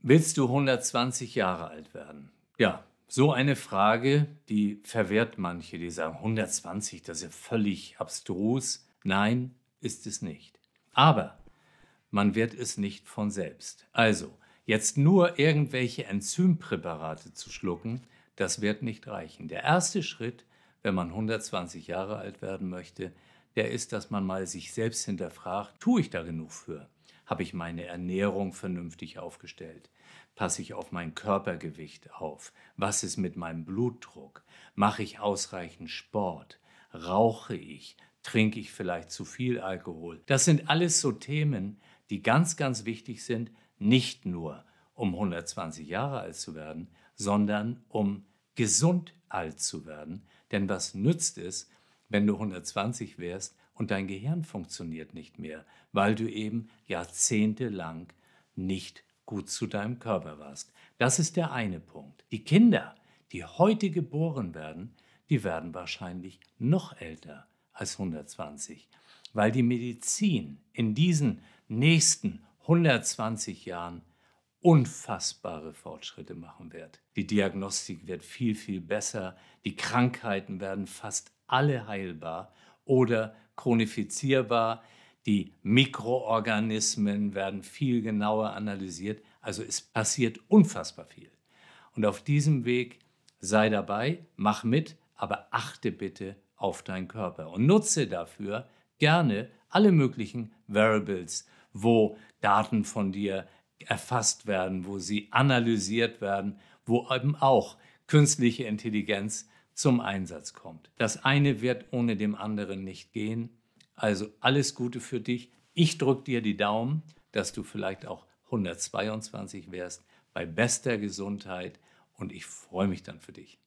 Willst du 120 Jahre alt werden? Ja, so eine Frage, die verwehrt manche, die sagen, 120, das ist ja völlig abstrus. Nein, ist es nicht. Aber man wird es nicht von selbst. Also, jetzt nur irgendwelche Enzympräparate zu schlucken, das wird nicht reichen. Der erste Schritt, wenn man 120 Jahre alt werden möchte, der ist, dass man mal sich selbst hinterfragt, tue ich da genug für? Habe ich meine Ernährung vernünftig aufgestellt? Passe ich auf mein Körpergewicht auf? Was ist mit meinem Blutdruck? Mache ich ausreichend Sport? Rauche ich? Trinke ich vielleicht zu viel Alkohol? Das sind alles so Themen, die ganz, ganz wichtig sind, nicht nur um 120 Jahre alt zu werden, sondern um gesund alt zu werden. Denn was nützt es, wenn du 120 wärst und dein Gehirn funktioniert nicht mehr, weil du eben jahrzehntelang nicht gut zu deinem Körper warst. Das ist der eine Punkt. Die Kinder, die heute geboren werden, die werden wahrscheinlich noch älter als 120, weil die Medizin in diesen nächsten 120 Jahren unfassbare Fortschritte machen wird. Die Diagnostik wird viel, viel besser, die Krankheiten werden fast alle heilbar oder chronifizierbar. Die Mikroorganismen werden viel genauer analysiert. Also es passiert unfassbar viel. Und auf diesem Weg sei dabei, mach mit, aber achte bitte auf deinen Körper und nutze dafür gerne alle möglichen Variables, wo Daten von dir erfasst werden, wo sie analysiert werden, wo eben auch künstliche Intelligenz zum Einsatz kommt. Das eine wird ohne dem anderen nicht gehen. Also alles Gute für dich. Ich drücke dir die Daumen, dass du vielleicht auch 122 wärst, bei bester Gesundheit und ich freue mich dann für dich.